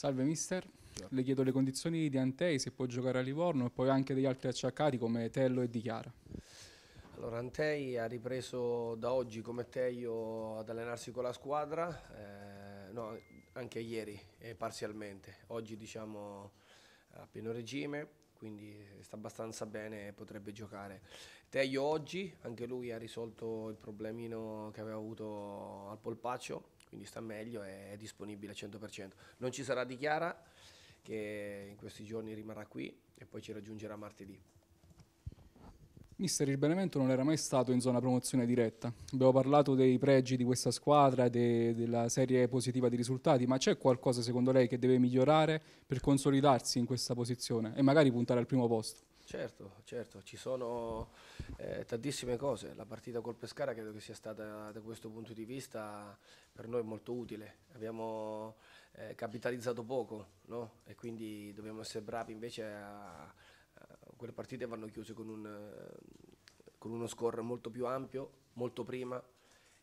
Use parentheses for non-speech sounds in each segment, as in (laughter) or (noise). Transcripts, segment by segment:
Salve mister, Ciao. le chiedo le condizioni di Antei, se può giocare a Livorno e poi anche degli altri acciaccati come Tello e Di Chiara. Allora, Antei ha ripreso da oggi come Teio ad allenarsi con la squadra, eh, no, anche ieri eh, parzialmente, oggi diciamo a pieno regime, quindi sta abbastanza bene e potrebbe giocare. Teio oggi, anche lui ha risolto il problemino che aveva avuto al polpaccio, quindi sta meglio e è disponibile al 100%. Non ci sarà di Chiara che in questi giorni rimarrà qui e poi ci raggiungerà martedì. Mister, il Benevento non era mai stato in zona promozione diretta. Abbiamo parlato dei pregi di questa squadra, de, della serie positiva di risultati, ma c'è qualcosa secondo lei che deve migliorare per consolidarsi in questa posizione e magari puntare al primo posto? Certo, certo, ci sono eh, tantissime cose, la partita col Pescara credo che sia stata da questo punto di vista per noi molto utile, abbiamo eh, capitalizzato poco no? e quindi dobbiamo essere bravi invece a, a quelle partite vanno chiuse con, un, con, uno score molto più ampio, molto prima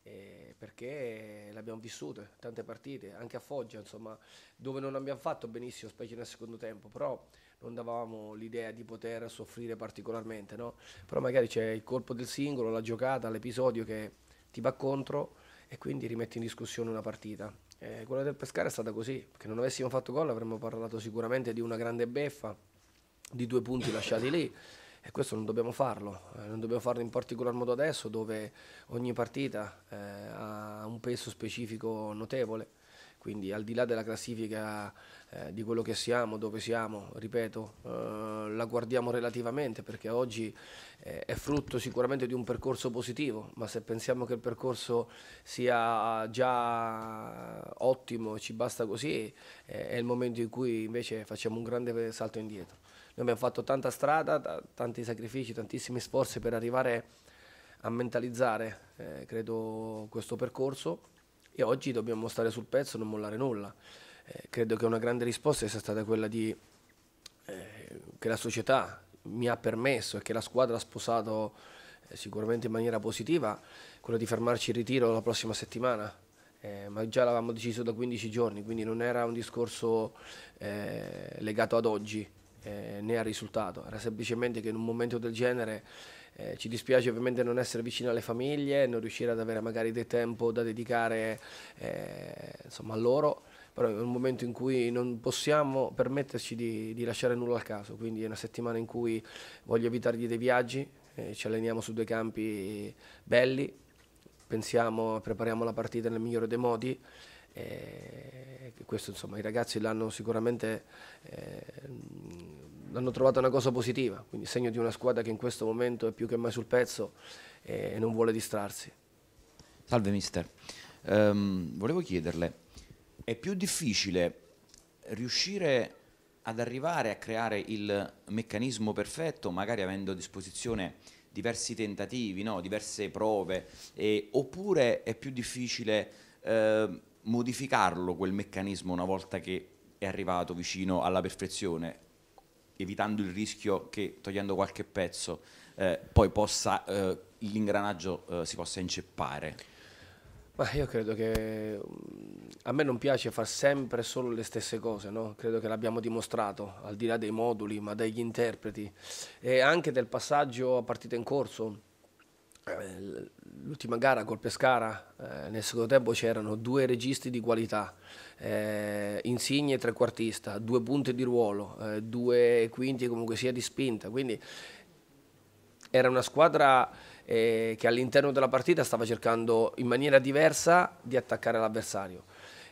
eh, perché le abbiamo vissute tante partite, anche a Foggia insomma, dove non abbiamo fatto benissimo specie nel secondo tempo, però non davamo l'idea di poter soffrire particolarmente, no? però magari c'è il colpo del singolo, la giocata, l'episodio che ti va contro e quindi rimetti in discussione una partita. E eh, quella del Pescara è stata così, perché non avessimo fatto gol avremmo parlato sicuramente di una grande beffa, di due punti lasciati lì e questo non dobbiamo farlo, eh, non dobbiamo farlo in particolar modo adesso dove ogni partita eh, ha un peso specifico notevole, quindi al di là della classifica eh, di quello che siamo, dove siamo, ripeto, eh, la guardiamo relativamente perché oggi eh, è frutto sicuramente di un percorso positivo, ma se pensiamo che il percorso sia già ottimo e ci basta così, eh, è il momento in cui invece facciamo un grande salto indietro. Noi abbiamo fatto tanta strada, tanti sacrifici, tantissimi sforzi per arrivare a mentalizzare, eh, credo, questo percorso e oggi dobbiamo stare sul pezzo e non mollare nulla. Eh, credo che una grande risposta sia stata quella di, eh, che la società mi ha permesso e che la squadra ha sposato eh, sicuramente in maniera positiva, quella di fermarci in ritiro la prossima settimana. Eh, ma già l'avevamo deciso da 15 giorni, quindi non era un discorso eh, legato ad oggi né al risultato, era semplicemente che in un momento del genere eh, ci dispiace ovviamente non essere vicino alle famiglie, non riuscire ad avere magari del tempo da dedicare eh, insomma, a loro, però è un momento in cui non possiamo permetterci di, di lasciare nulla al caso, quindi è una settimana in cui voglio evitargli dei viaggi, eh, ci alleniamo su due campi belli, pensiamo, prepariamo la partita nel migliore dei modi. Eh, questo insomma i ragazzi l'hanno sicuramente eh, l'hanno trovata una cosa positiva, quindi segno di una squadra che in questo momento è più che mai sul pezzo eh, e non vuole distrarsi. Salve mister, um, volevo chiederle è più difficile riuscire ad arrivare a creare il meccanismo perfetto, magari avendo a disposizione diversi tentativi, no? diverse prove, e, oppure è più difficile eh, modificarlo quel meccanismo una volta che è arrivato vicino alla perfezione, evitando il rischio che togliendo qualche pezzo eh, poi possa, eh, l'ingranaggio eh, si possa inceppare. Ma io credo che mm, a me non piace fare sempre solo le stesse cose, no? credo che l'abbiamo dimostrato, al di là dei moduli, ma dagli interpreti e anche del passaggio a partita in corso. Eh, l'ultima gara col Pescara, eh, nel secondo tempo c'erano due registi di qualità, eh, Insigne trequartista, due punte di ruolo, eh, due quinti comunque sia di spinta, quindi era una squadra eh, che all'interno della partita stava cercando in maniera diversa di attaccare l'avversario.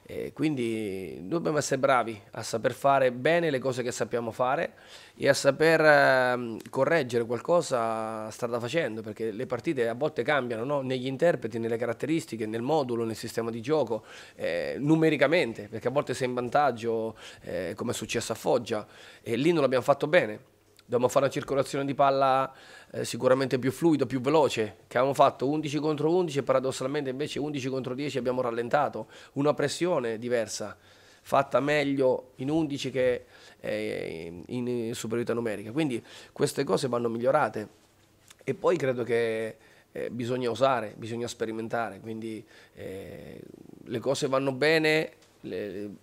Eh, quindi dobbiamo essere bravi a saper fare bene le cose che sappiamo fare e a saper eh, correggere qualcosa strada facendo, perché le partite a volte cambiano no? negli interpreti, nelle caratteristiche, nel modulo, nel sistema di gioco, eh, numericamente, perché a volte sei in vantaggio, eh, come è successo a Foggia, e lì non l'abbiamo fatto bene dobbiamo fare una circolazione di palla eh, sicuramente più fluida, più veloce, che abbiamo fatto 11 contro 11 e paradossalmente invece 11 contro 10 abbiamo rallentato, una pressione diversa, fatta meglio in 11 che eh, in superiorità numerica. Quindi queste cose vanno migliorate e poi credo che eh, bisogna osare, bisogna sperimentare, quindi eh, le cose vanno bene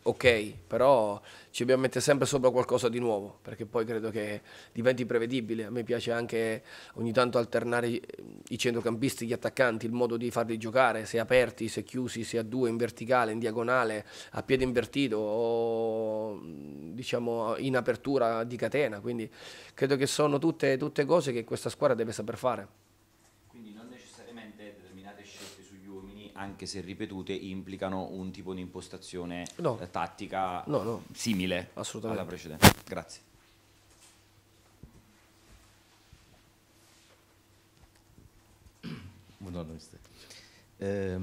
ok, però ci dobbiamo mettere sempre sopra qualcosa di nuovo, perché poi credo che diventi prevedibile. A me piace anche ogni tanto alternare i centrocampisti, gli attaccanti, il modo di farli giocare, se aperti, se chiusi, se a due, in verticale, in diagonale, a piede invertito o diciamo in apertura di catena. Quindi credo che sono tutte, tutte cose che questa squadra deve saper fare. anche se ripetute, implicano un tipo di impostazione no. Eh, tattica no, no. simile alla precedente. Grazie. Buongiorno, mister. Eh,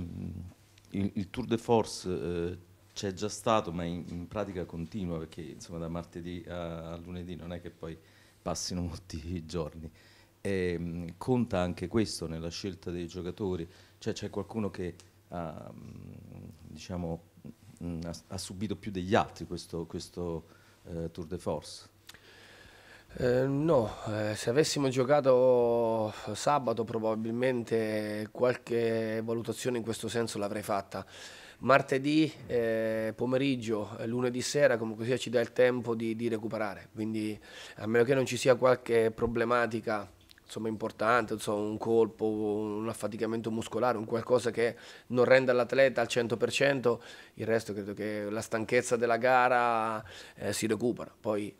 il, il, tour de force eh, c'è già stato, ma in, in, pratica continua perché insomma, da martedì a, a, lunedì non è che poi passino (laughs) molti giorni. E, ehm, conta anche questo nella scelta dei giocatori, cioè c'è qualcuno che ha, ehm, diciamo, mm, ha, ha subito più degli altri questo, questo eh, Tour de Force? Eh, no, eh, se avessimo giocato sabato probabilmente qualche valutazione in questo senso l'avrei fatta. Martedì eh, pomeriggio, eh, lunedì sera comunque sia ci dà il tempo di, di recuperare, quindi a meno che non ci sia qualche problematica insomma, importante, insomma, un colpo, un affaticamento muscolare, un qualcosa che non renda l'atleta al 100%, il resto credo che la stanchezza della gara eh, si recupera. Poi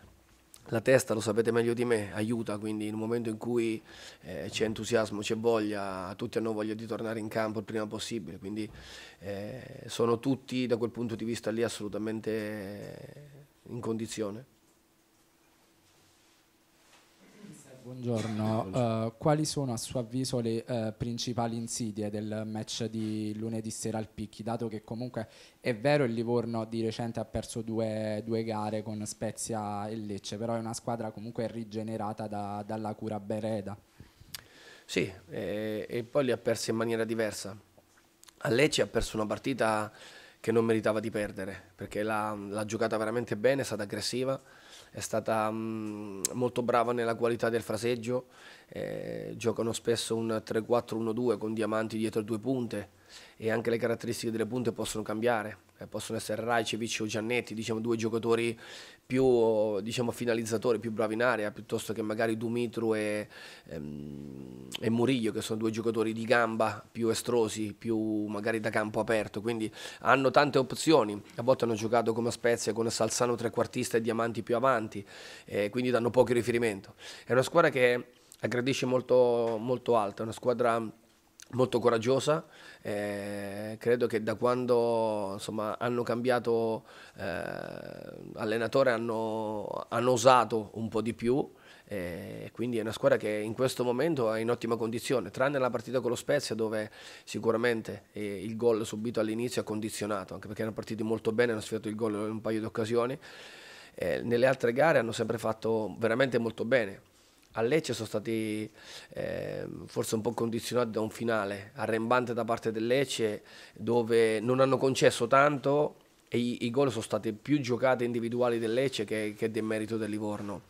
la testa, lo sapete meglio di me, aiuta, quindi in un momento in cui eh, c'è entusiasmo, c'è voglia, tutti hanno voglia di tornare in campo il prima possibile, quindi eh, sono tutti da quel punto di vista lì assolutamente in condizione. buongiorno. Uh, quali sono a suo avviso le uh, principali insidie del match di lunedì sera al Picchi, dato che comunque è vero il Livorno di recente ha perso due, due gare con Spezia e Lecce, però è una squadra comunque rigenerata da, dalla cura Bereda. Sì, eh, e poi li ha persi in maniera diversa. A Lecce ha perso una partita che non meritava di perdere, perché l'ha, l'ha giocata veramente bene, è stata aggressiva è stata mh, mm, molto brava nella qualità del fraseggio, eh, giocano spesso un 3-4-1-2 con diamanti dietro due punte e anche le caratteristiche delle punte possono cambiare. Eh, possono essere Rai, o Giannetti, diciamo due giocatori più diciamo, finalizzatori, più bravi in area, piuttosto che magari Dumitru e, ehm, e Murillo, che sono due giocatori di gamba più estrosi, più magari da campo aperto, quindi hanno tante opzioni, a volte hanno giocato come Spezia con Salzano trequartista e Diamanti più avanti, eh, quindi danno pochi riferimento. È una squadra che aggredisce molto, molto alta, è una squadra molto coraggiosa. Eh, credo che da quando insomma, hanno cambiato eh, allenatore hanno, hanno, osato un po' di più. Eh, quindi è una squadra che in questo momento è in ottima condizione, tranne la partita con lo Spezia dove sicuramente eh, il gol subito all'inizio ha condizionato, anche perché erano partiti molto bene, hanno sfidato il gol in un paio di occasioni. Eh, nelle altre gare hanno sempre fatto veramente molto bene a Lecce sono stati eh, forse un po' condizionati da un finale arrembante da parte del Lecce dove non hanno concesso tanto e i, i gol sono state più giocate individuali del Lecce che, che del merito del Livorno.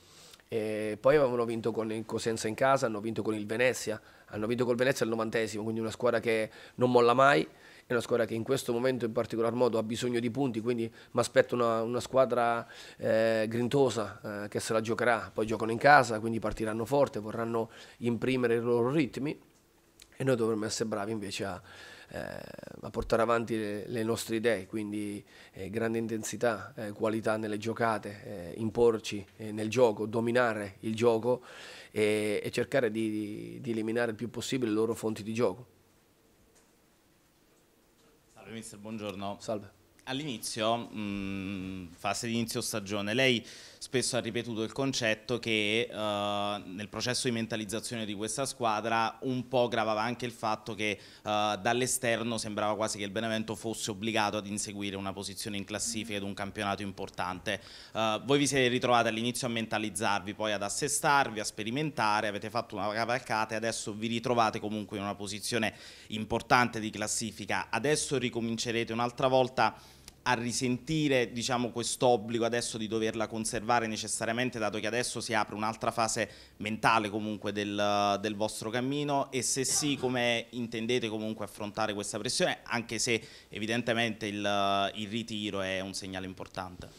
E poi avevano vinto con il Cosenza in casa, hanno vinto con il Venezia, hanno vinto col Venezia al 90 quindi una squadra che non molla mai è una squadra che in questo momento in particolar modo ha bisogno di punti, quindi mi aspetto una, una squadra eh, grintosa eh, che se la giocherà, poi giocano in casa, quindi partiranno forte, vorranno imprimere i loro ritmi e noi dovremmo essere bravi invece a, eh, a portare avanti le, le, nostre idee, quindi eh, grande intensità, eh, qualità nelle giocate, eh, imporci eh, nel gioco, dominare il gioco e, e cercare di, di eliminare il più possibile le loro fonti di gioco. Salve mister, buongiorno. Salve. All'inizio, mm, fase di inizio stagione, lei spesso ha ripetuto il concetto che eh, nel processo di mentalizzazione di questa squadra un po' gravava anche il fatto che eh, dall'esterno sembrava quasi che il Benevento fosse obbligato ad inseguire una posizione in classifica ed un campionato importante. Eh, voi vi siete ritrovati all'inizio a mentalizzarvi, poi ad assestarvi, a sperimentare, avete fatto una cavalcata e adesso vi ritrovate comunque in una posizione importante di classifica. Adesso ricomincerete un'altra volta a risentire diciamo, obbligo adesso di doverla conservare necessariamente, dato che adesso si apre un'altra fase mentale comunque del, del, vostro cammino e se sì, come intendete comunque affrontare questa pressione, anche se evidentemente il, il ritiro è un segnale importante?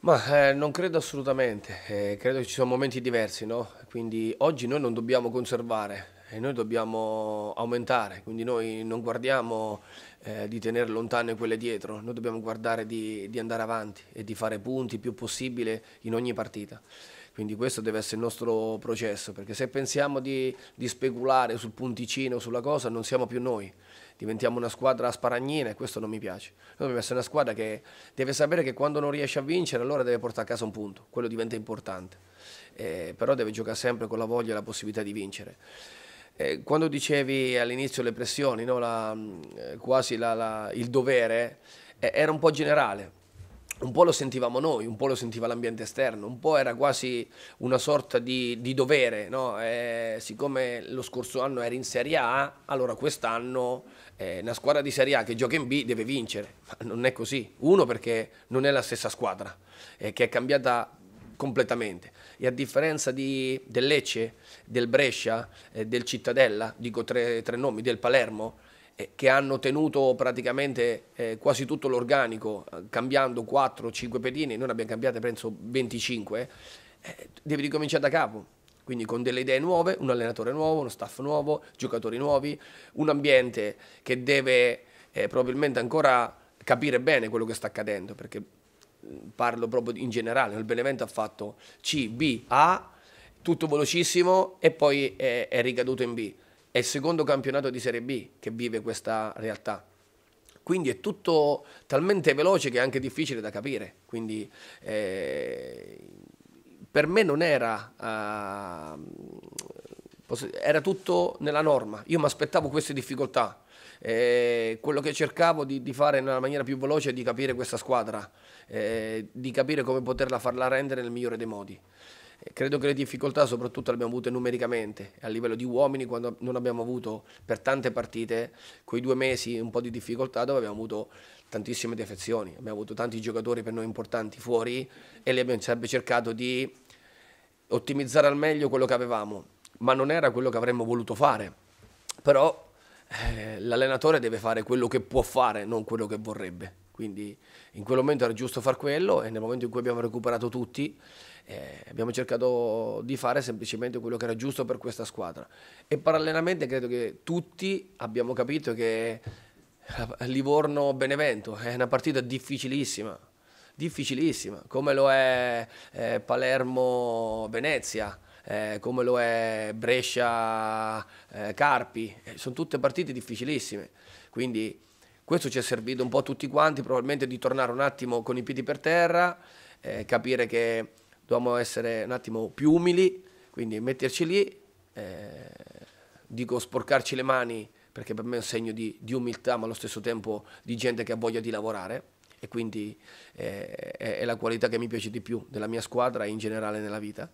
Ma eh, non credo assolutamente, eh, credo che ci sono momenti diversi, no? quindi oggi noi non dobbiamo conservare, e noi dobbiamo aumentare, quindi noi non guardiamo eh, di tenere lontane quelle dietro, noi dobbiamo guardare di, di, andare avanti e di fare punti più possibile in ogni partita. Quindi questo deve essere il nostro processo, perché se pensiamo di, di speculare sul punticino, sulla cosa, non siamo più noi diventiamo una squadra sparagnina e questo non mi piace. Noi dobbiamo essere una squadra che deve sapere che quando non riesce a vincere allora deve portare a casa un punto, quello diventa importante, eh, però deve giocare sempre con la voglia e la possibilità di vincere. Eh, quando dicevi all'inizio le pressioni, no, la, mm, eh, quasi la, la, il dovere, eh, era un po' generale. Un po' lo sentivamo noi, un po' lo sentiva l'ambiente esterno, un po' era quasi una sorta di, di dovere, no? eh, siccome lo scorso anno era in Serie A, allora quest'anno eh, una squadra di Serie A che gioca in B deve vincere, ma non è così. Uno perché non è la stessa squadra, eh, che è cambiata completamente e a differenza di, del Lecce, del Brescia, eh, del Cittadella, dico tre, tre nomi, del Palermo, eh, che hanno tenuto praticamente eh, quasi tutto l'organico, eh, cambiando 4-5 pedine, noi ne abbiamo cambiate penso 25, eh, devi ricominciare da capo. Quindi con delle idee nuove, un allenatore nuovo, uno staff nuovo, giocatori nuovi, un ambiente che deve eh, probabilmente ancora capire bene quello che sta accadendo, perché parlo proprio in generale, il Benevento ha fatto C, B, A, tutto velocissimo e poi è, è ricaduto in B. È il secondo campionato di Serie B che vive questa realtà quindi è tutto talmente veloce che è anche difficile da capire. Quindi eh, per me non era, eh, era tutto nella norma. Io mi aspettavo queste difficoltà eh, quello che cercavo di, di, fare nella maniera più veloce è di capire questa squadra, eh, di capire come poterla farla rendere nel migliore dei modi. Eh, credo che le difficoltà soprattutto le abbiamo avute numericamente, a livello di uomini, quando non abbiamo avuto per tante partite, quei due mesi un po' di difficoltà dove abbiamo avuto tantissime defezioni, abbiamo avuto tanti giocatori per noi importanti fuori e lì abbiamo sempre cercato di ottimizzare al meglio quello che avevamo, ma non era quello che avremmo voluto fare. Però eh, l'allenatore deve fare quello che può fare, non quello che vorrebbe. Quindi in quel momento era giusto far quello e nel momento in cui abbiamo recuperato tutti eh, abbiamo cercato di fare semplicemente quello che era giusto per questa squadra. E parallelamente credo che tutti abbiamo capito che Livorno-Benevento è una partita difficilissima, difficilissima, come lo è eh, Palermo-Venezia eh, come lo è Brescia eh, Carpi, eh, sono tutte partite difficilissime, quindi questo ci è servito un po' a tutti quanti probabilmente di tornare un attimo con i piedi per terra, eh, capire che dobbiamo essere un attimo più umili, quindi metterci lì, eh, dico sporcarci le mani perché per me è un segno di, di umiltà ma allo stesso tempo di gente che ha voglia di lavorare e quindi eh, è la qualità che mi piace di più della mia squadra e in generale nella vita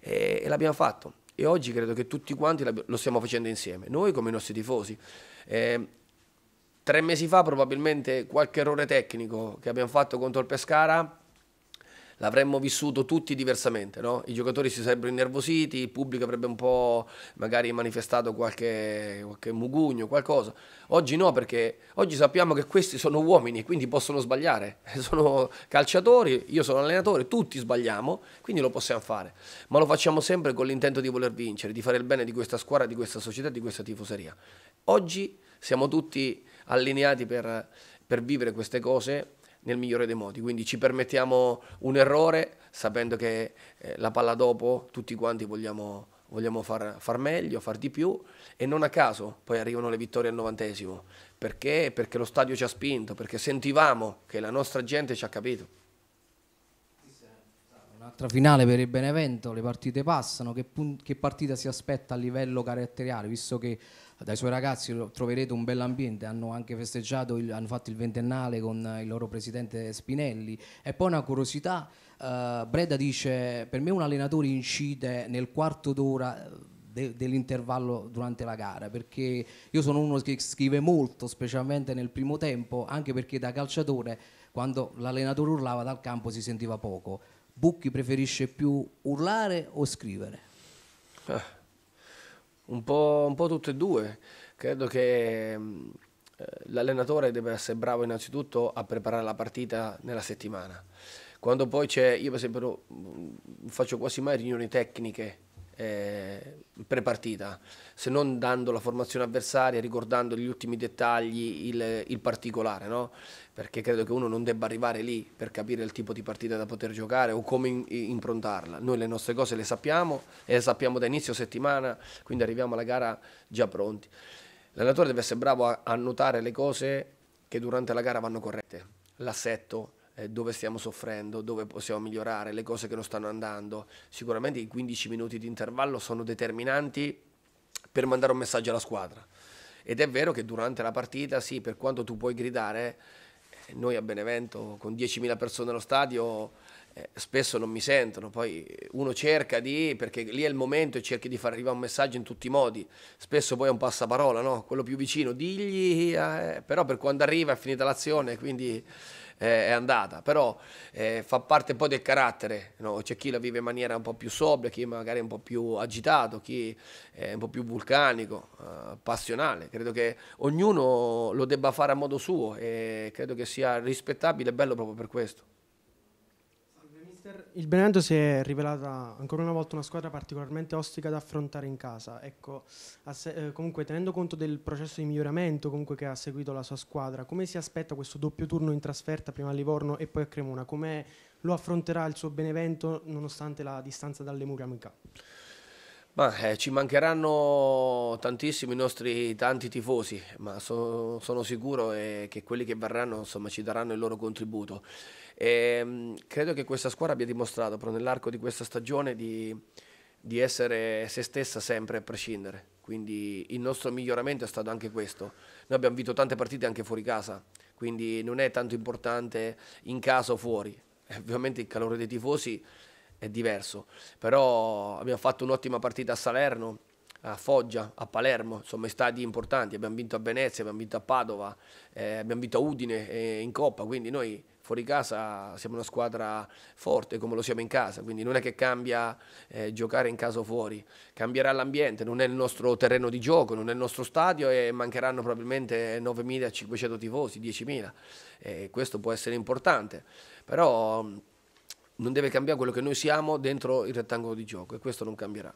e, e l'abbiamo fatto e oggi credo che tutti quanti lo stiamo facendo insieme, noi come i nostri tifosi. Eh, tre mesi fa probabilmente qualche errore tecnico che abbiamo fatto contro il Pescara l'avremmo vissuto tutti diversamente, no? I giocatori si sarebbero innervositi, il pubblico avrebbe un po' magari manifestato qualche, qualche mugugno, qualcosa. Oggi no, perché oggi sappiamo che questi sono uomini, quindi possono sbagliare. (laughs) Sono calciatori, io sono allenatore, tutti sbagliamo, quindi lo possiamo fare. Ma lo facciamo sempre con l'intento di voler vincere, di fare il bene di questa squadra, di questa società, di questa tifoseria. Oggi siamo tutti allineati per, per vivere queste cose nel migliore dei modi. Quindi ci permettiamo un errore sapendo che eh, la palla dopo tutti quanti vogliamo, vogliamo far, far, meglio, far di più e non a caso poi arrivano le vittorie al novantesimo. Perché? Perché lo stadio ci ha spinto, perché sentivamo che la nostra gente ci ha capito un'altra finale per il Benevento, le partite passano, che, che, partita si aspetta a livello caratteriale, visto che dai suoi ragazzi troverete un bell'ambiente, hanno anche festeggiato, il, hanno fatto il ventennale con il loro presidente Spinelli. E poi una curiosità, eh, Breda dice, per me un allenatore incide nel quarto d'ora eh, dell'intervallo durante la gara perché io sono uno che scrive molto specialmente nel primo tempo anche perché da calciatore quando l'allenatore urlava dal campo si sentiva poco Bucchi preferisce più urlare o scrivere? Ah, un, po', un po' tutte e due. Credo che mh, mm, eh, l'allenatore debba essere bravo innanzitutto a preparare la partita nella settimana. Quando poi c'è, io per esempio mm, faccio quasi mai riunioni tecniche eh, prepartita, se non dando la formazione avversaria, ricordando gli ultimi dettagli, il, il particolare, no? perché credo che uno non debba arrivare lì per capire il tipo di partita da poter giocare o come in, improntarla. Noi le nostre cose le sappiamo e le sappiamo da inizio settimana, quindi arriviamo alla gara già pronti. L'allenatore deve essere bravo a, a notare le cose che durante la gara vanno corrette, l'assetto, eh, dove stiamo soffrendo, dove possiamo migliorare, le cose che non stanno andando. Sicuramente i 15 minuti di intervallo sono determinanti per mandare un messaggio alla squadra. Ed è vero che durante la partita, sì, per quanto tu puoi gridare, eh, noi a Benevento con 10.000 persone allo stadio eh, spesso non mi sentono, poi uno cerca di, perché lì è il momento e cerchi di far arrivare un messaggio in tutti i modi, spesso poi è un passaparola, no? quello più vicino, digli, eh, però per quando arriva è finita l'azione, quindi eh, è andata, però eh, fa parte poi del carattere, no? c'è chi la vive in maniera un po' più sobria, chi magari è un po' più agitato, chi è un po' più vulcanico, eh, passionale, credo che ognuno lo debba fare a modo suo e credo che sia rispettabile e bello proprio per questo l'Inter, il Benevento si è rivelata ancora una volta una squadra particolarmente ostica da affrontare in casa. Ecco, se, eh, comunque tenendo conto del processo di miglioramento che ha seguito la sua squadra, come si aspetta questo doppio turno in trasferta prima a Livorno e poi a Cremona? Come lo affronterà il suo Benevento nonostante la distanza dalle mura amica? Ma, eh, ci mancheranno tantissimi i nostri tanti tifosi, ma so, sono sicuro eh, che quelli che verranno insomma, ci daranno il loro contributo. E, ehm, credo che questa squadra abbia dimostrato però nell'arco di questa stagione di, di essere se stessa sempre a prescindere. Quindi il nostro miglioramento è stato anche questo. Noi abbiamo vinto tante partite anche fuori casa, quindi non è tanto importante in casa o fuori. Eh, ovviamente il calore dei tifosi è diverso, però abbiamo fatto un'ottima partita a Salerno a Foggia, a Palermo, insomma stadi importanti, abbiamo vinto a Venezia, abbiamo vinto a Padova, eh, abbiamo vinto a Udine eh, in Coppa, quindi noi fuori casa siamo una squadra forte come lo siamo in casa, quindi non è che cambia eh, giocare in casa o fuori, cambierà l'ambiente, non è il nostro terreno di gioco, non è il nostro stadio e mancheranno probabilmente 9.500 tifosi, 10.000, eh, questo può essere importante, però mm, non deve cambiare quello che noi siamo dentro il rettangolo di gioco e questo non cambierà.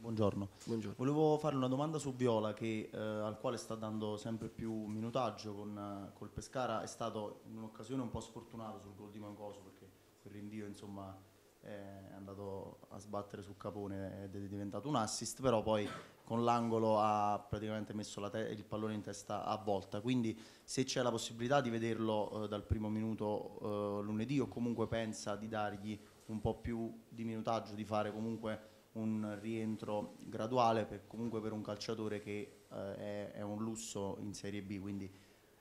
Buongiorno. Buongiorno. Volevo fare una domanda su Viola che, eh, al quale sta dando sempre più minutaggio con, eh, col Pescara. È stato in un'occasione un po' sfortunato sul gol di Mancoso perché quel rinvio insomma, è andato a sbattere sul capone ed è diventato un assist, però poi con l'angolo ha praticamente messo il pallone in testa a volta. Quindi se c'è la possibilità di vederlo eh, dal primo minuto eh, lunedì o comunque pensa di dargli un po' più di minutaggio, di fare comunque un rientro graduale per, comunque per un calciatore che eh, è, è, un lusso in Serie B. Quindi,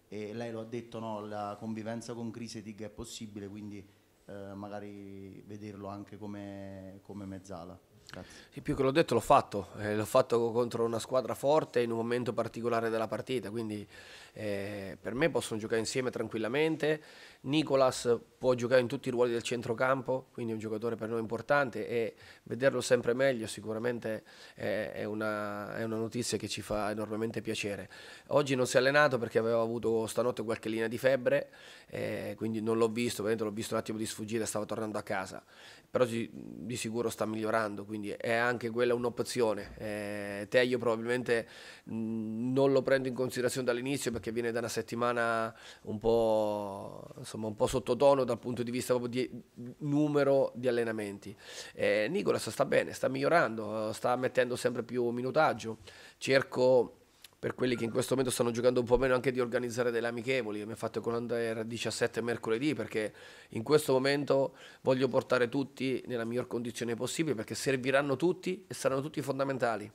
e lei lo ha detto, no, la convivenza con Crisetic è possibile, quindi eh, magari vederlo anche come, come mezzala. Sì, più che l'ho detto l'ho fatto, eh, l'ho fatto contro una squadra forte in un momento particolare della partita, quindi eh, per me possono giocare insieme tranquillamente, Nicolas può giocare in tutti i ruoli del centrocampo, quindi è un giocatore per noi importante e vederlo sempre meglio sicuramente è una, è una notizia che ci fa enormemente piacere. Oggi non si è allenato perché aveva avuto stanotte qualche linea di febbre, eh, quindi non l'ho visto, ovviamente l'ho visto un attimo di sfuggita, stava tornando a casa, però di, di sicuro sta migliorando, quindi è anche quella un'opzione. Eh, Teglio probabilmente mh, mm, non lo prendo in considerazione dall'inizio perché viene da una settimana un po' insomma, un po' sottotono dal punto di vista proprio di numero di allenamenti. Eh, Nicolas sta bene, sta migliorando, sta mettendo sempre più minutaggio. Cerco per quelli che in questo momento stanno giocando un po' meno anche di organizzare delle amichevoli, mi ha fatto con Under 17 mercoledì perché in questo momento voglio portare tutti nella miglior condizione possibile perché serviranno tutti e saranno tutti fondamentali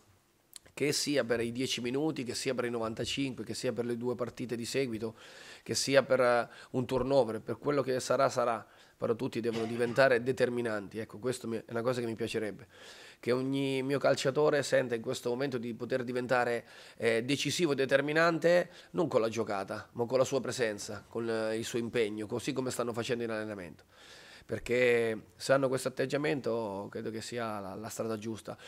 che sia per i 10 minuti, che sia per i 95, che sia per le due partite di seguito, che sia per eh, un turnover, per quello che sarà sarà, però tutti devono diventare determinanti, ecco, questa è una cosa che mi piacerebbe, che ogni mio calciatore senta in questo momento di poter diventare eh, decisivo, determinante, non con la giocata, ma con la sua presenza, con eh, il suo impegno, così come stanno facendo in allenamento perché se hanno questo atteggiamento credo che sia la, la strada giusta.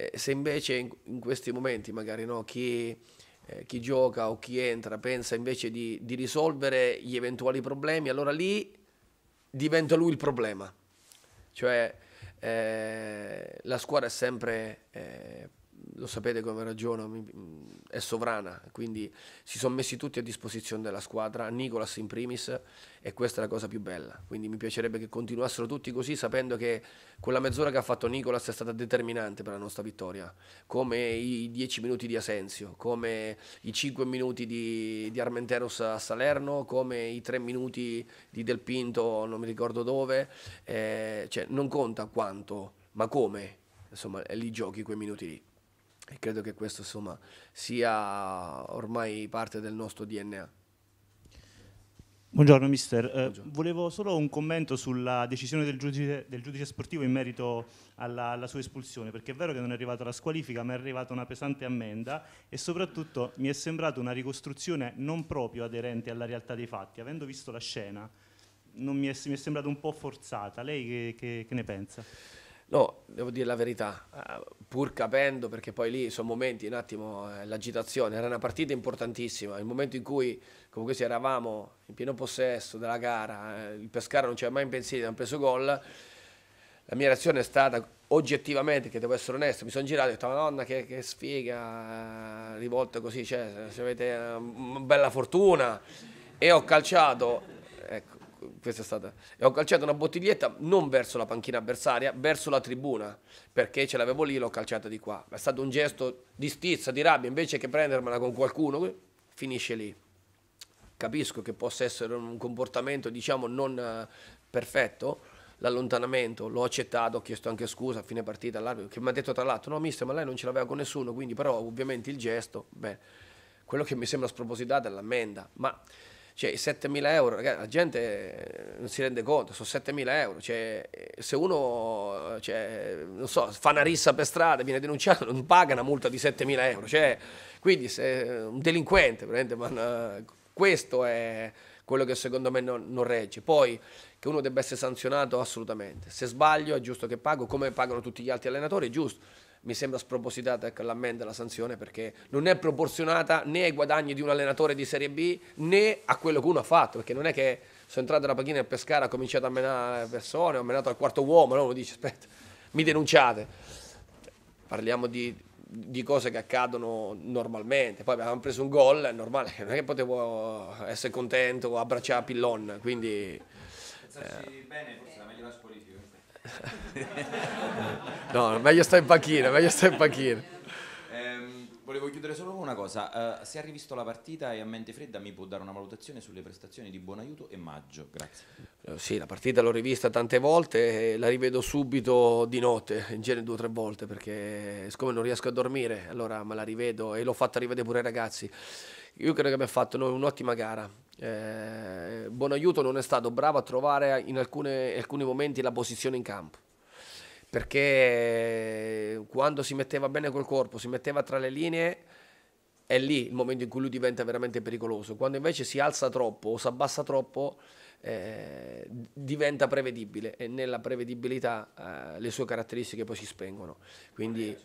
Eh, se invece in, in, questi momenti magari no, chi, eh, chi, gioca o chi entra pensa invece di, di risolvere gli eventuali problemi, allora lì diventa lui il problema. Cioè, eh, la squadra è sempre eh, lo sapete come ragiono, mm, è sovrana, quindi si sono messi tutti a disposizione della squadra, Nicolas in primis, e questa è la cosa più bella, quindi mi piacerebbe che continuassero tutti così, sapendo che quella mezz'ora che ha fatto Nicolas è stata determinante per la nostra vittoria, come i dieci minuti di Asensio, come i cinque minuti di, di Armenteros a Salerno, come i tre minuti di Del Pinto, non mi ricordo dove, eh, cioè non conta quanto, ma come, insomma, lì giochi quei minuti lì. E credo che questo insomma sia ormai parte del nostro DNA. Buongiorno mister, eh, Buongiorno. Eh, volevo solo un commento sulla decisione del giudice, del giudice sportivo in merito alla, alla, sua espulsione, perché è vero che non è arrivata la squalifica, ma è arrivata una pesante ammenda e soprattutto mi è sembrata una ricostruzione non proprio aderente alla realtà dei fatti, avendo visto la scena mi è, mi, è, sembrata un po' forzata, lei che, che, che ne pensa? No, devo dire la verità, eh, pur capendo, perché poi lì sono momenti, un attimo, eh, l'agitazione, era una partita importantissima, il momento in cui comunque se eravamo in pieno possesso della gara, eh, il Pescara non c'era mai in pensiero, abbiamo preso gol, la mia reazione è stata oggettivamente, che devo essere onesto, mi sono girato e ho detto madonna che, che sfiga, eh, rivolta così, cioè, se avete eh, una bella fortuna, e ho calciato questa è stata. E ho calciato una bottiglietta non verso la panchina avversaria, verso la tribuna, perché ce l'avevo lì e l'ho calciata di qua. È stato un gesto di stizza, di rabbia, invece che prendermela con qualcuno, finisce lì. Capisco che possa essere un comportamento, diciamo, non eh, perfetto, l'allontanamento, l'ho accettato, ho chiesto anche scusa a fine partita all'arbitro, che mi ha detto tra l'altro, no mister, ma lei non ce l'aveva con nessuno, quindi però ovviamente il gesto, beh, quello che mi sembra spropositato è l'ammenda, ma cioè, 7.000 euro, ragazzi, la gente eh, non si rende conto, sono 7.000 euro. Cioè, eh, se uno, cioè, non so, fa una rissa per strada, viene denunciato, non paga una multa di 7.000 euro. Cioè, quindi se un delinquente, ma, eh, questo è quello che secondo me non, non regge. Poi che uno debba essere sanzionato assolutamente. Se sbaglio è giusto che pago, come pagano tutti gli altri allenatori, è giusto mi sembra spropositata ecco, l'ammenda, la sanzione, perché non è proporzionata né ai guadagni di un allenatore di Serie B né a quello che uno ha fatto, perché non è che sono entrato nella panchina a Pescara ho cominciato a menare persone, ho menato al quarto uomo, no? uno dice aspetta, mi denunciate. Parliamo di, di cose che accadono normalmente. Poi abbiamo preso un gol, è normale, non è che potevo essere contento o abbracciare Pillon. Quindi. Pensarci eh. bene, forse la meglio la scuola (laughs) no, meglio stare in panchina, meglio stare in panchina. Ehm, volevo chiudere solo con una cosa, uh, se ha rivisto la partita e a mente fredda mi può dare una valutazione sulle prestazioni di Buon Aiuto e Maggio, grazie. Uh, sì, la partita l'ho rivista tante volte, e la rivedo subito di notte, in genere due o tre volte perché siccome non riesco a dormire allora me la rivedo e l'ho fatta rivedere pure ai ragazzi io credo che abbiamo fatto noi un'ottima gara. Eh, aiuto non è stato bravo a trovare in alcune, alcuni momenti la posizione in campo perché eh, quando si metteva bene col corpo, si metteva tra le linee, è lì il momento in cui lui diventa veramente pericoloso. Quando invece si alza troppo o si abbassa troppo, eh, diventa prevedibile e nella prevedibilità eh, le sue caratteristiche poi si spengono. Quindi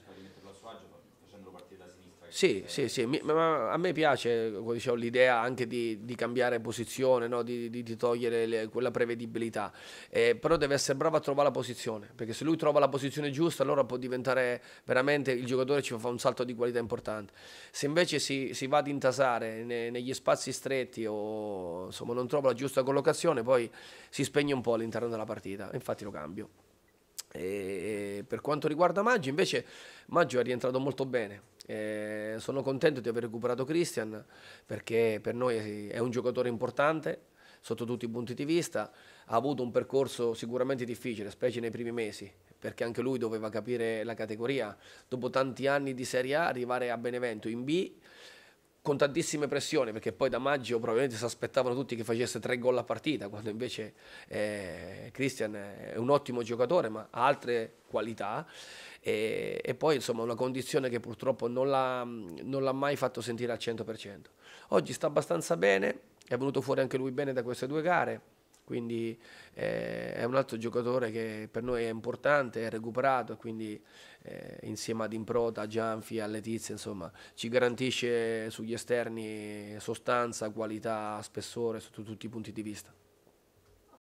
sì, sì, sì, mi, ma a me piace dicevo, l'idea anche di, di cambiare posizione, no? di, di, di, togliere le, quella prevedibilità, eh, però deve essere bravo a trovare la posizione, perché se lui trova la posizione giusta allora può diventare veramente il giocatore ci fa un salto di qualità importante. Se invece si, si va ad intasare ne, negli spazi stretti o insomma, non trova la giusta collocazione, poi si spegne un po' all'interno della partita, infatti lo cambio. E per quanto riguarda Maggio, invece Maggio è rientrato molto bene, eh, sono contento di aver recuperato Christian perché per noi è un giocatore importante sotto tutti i punti di vista. Ha avuto un percorso sicuramente difficile, specie nei primi mesi, perché anche lui doveva capire la categoria. Dopo tanti anni di Serie A, arrivare a Benevento in B con tantissime pressioni, perché poi da maggio probabilmente si aspettavano tutti che facesse tre gol a partita, quando invece eh, Christian è un ottimo giocatore, ma ha altre qualità. E, e poi insomma una condizione che purtroppo non l'ha mai fatto sentire al 100%. Oggi sta abbastanza bene, è venuto fuori anche lui bene da queste due gare quindi eh, è un altro giocatore che per noi è importante, è recuperato, quindi eh, insieme ad Improta, a Gianfi, a Letizia, insomma, ci garantisce sugli esterni sostanza, qualità, spessore sotto tutti i punti di vista.